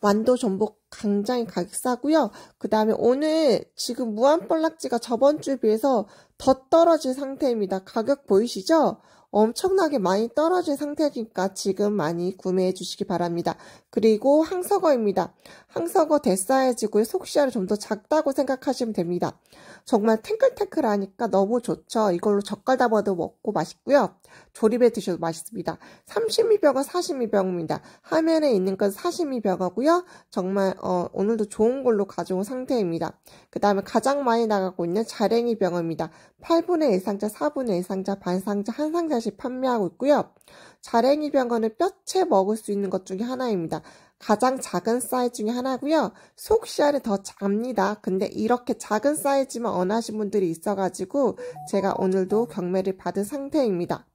완도 전복 굉장히 가격 싸고요. 그 다음에 오늘 지금 무한볼락지가 저번 주에 비해서 더 떨어진 상태입니다. 가격 보이시죠? 엄청나게 많이 떨어진 상태니까 지금 많이 구매해 주시기 바랍니다. 그리고 항서거입니다. 항서거 대사이즈고요. 속시야를 좀 더 작다고 생각하시면 됩니다. 정말 탱글탱글하니까 너무 좋죠. 이걸로 젓갈 담아도 먹고 맛있고요. 조립해 드셔도 맛있습니다. 32병은 42병입니다. 화면에 있는 건 42병하고요. 정말 어, 오늘도 좋은 걸로 가져온 상태입니다. 그 다음에 가장 많이 나가고 있는 자랭이 병어입니다. 8분의 1상자, 4분의 1상자, 반상자, 한상자 다시 판매하고 있고요. 자랭이 병어는 뼈채 먹을 수 있는 것 중에 하나입니다. 가장 작은 사이즈 중에 하나고요. 속시알은 더 작습니다. 근데 이렇게 작은 사이즈만 원하신 분들이 있어가지고 제가 오늘도 경매를 받은 상태입니다.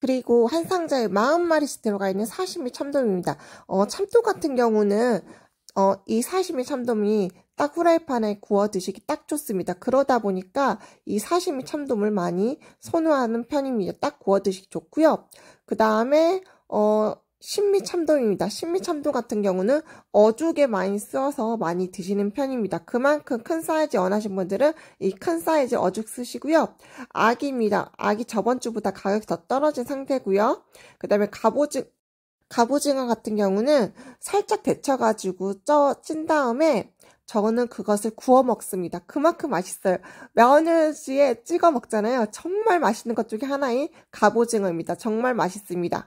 그리고 한 상자에 마0마리씩 들어가 있는 사시미 참돔입니다. 어, 참돔 같은 경우는 어, 이4 0미 참돔이 딱 후라이팬에 구워 드시기 딱 좋습니다. 그러다 보니까 이 사시미 참돔을 많이 선호하는 편입니다. 딱 구워 드시기 좋고요. 그 다음에 어 신미 참돔입니다. 신미 참돔 같은 경우는 어죽에 많이 쓰어서 많이 드시는 편입니다. 그만큼 큰 사이즈 원하신 분들은 이 큰 사이즈 어죽 쓰시고요. 아기입니다. 아기 저번 주보다 가격이 더 떨어진 상태고요. 그 다음에 갑오징 갑오징어 같은 경우는 살짝 데쳐가지고 쪄친 다음에 저는 그것을 구워 먹습니다. 그만큼 맛있어요. 마요네즈에 찍어 먹잖아요. 정말 맛있는 것 중에 하나인 갑오징어입니다. 정말 맛있습니다.